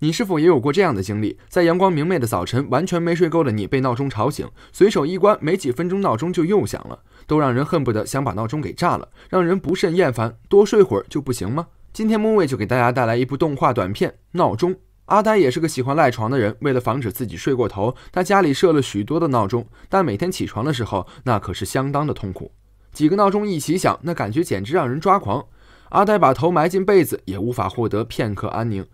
你是否也有过这样的经历？在阳光明媚的早晨，完全没睡够的你被闹钟吵醒，随手一关，没几分钟闹钟就又响了，都让人恨不得想把闹钟给炸了，让人不甚厌烦。多睡会儿就不行吗？今天木卫就给大家带来一部动画短片《闹钟》。阿呆也是个喜欢赖床的人，为了防止自己睡过头，他家里设了许多的闹钟，但每天起床的时候，那可是相当的痛苦。几个闹钟一起响，那感觉简直让人抓狂。阿呆把头埋进被子，也无法获得片刻安宁。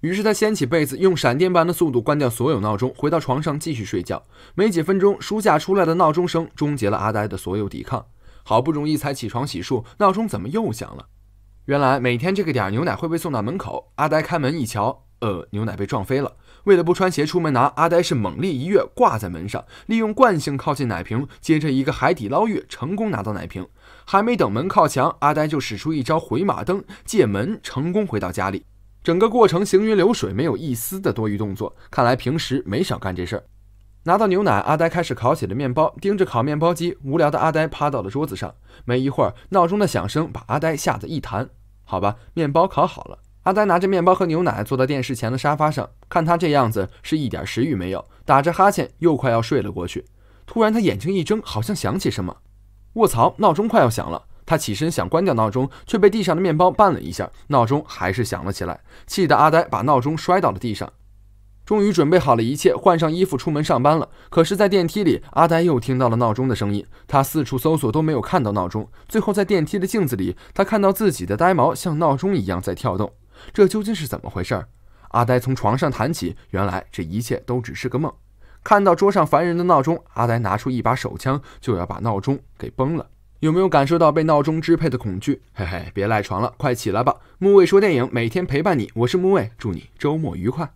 于是他掀起被子，用闪电般的速度关掉所有闹钟，回到床上继续睡觉。没几分钟，书架出来的闹钟声终结了阿呆的所有抵抗。好不容易才起床洗漱，闹钟怎么又响了？原来每天这个点牛奶会被送到门口。阿呆开门一瞧，呃，牛奶被撞飞了。为了不穿鞋出门拿，阿呆是猛力一跃挂在门上，利用惯性靠近奶瓶，接着一个海底捞月，成功拿到奶瓶。还没等门靠墙，阿呆就使出一招回马灯，借门成功回到家里。整个过程行云流水，没有一丝的多余动作。看来平时没少干这事儿。拿到牛奶，阿呆开始烤起了面包。盯着烤面包机，无聊的阿呆趴到了桌子上。没一会儿，闹钟的响声把阿呆吓得一弹。好吧，面包烤好了。阿呆拿着面包和牛奶，坐到电视前的沙发上。看他这样子，是一点食欲没有，打着哈欠，又快要睡了过去。突然，他眼睛一睁，好像想起什么。卧槽，闹钟快要响了。他起身想关掉闹钟，却被地上的面包绊了一下，闹钟还是响了起来，气得阿呆把闹钟摔到了地上。终于准备好了一切，换上衣服出门上班了。可是，在电梯里，阿呆又听到了闹钟的声音，他四处搜索都没有看到闹钟，最后在电梯的镜子里，他看到自己的呆毛像闹钟一样在跳动，这究竟是怎么回事？阿呆从床上弹起，原来这一切都只是个梦。看到桌上烦人的闹钟，阿呆拿出一把手枪，就要把闹钟给崩了。有没有感受到被闹钟支配的恐惧？嘿嘿，别赖床了，快起来吧！木卫说电影每天陪伴你，我是木卫，祝你周末愉快。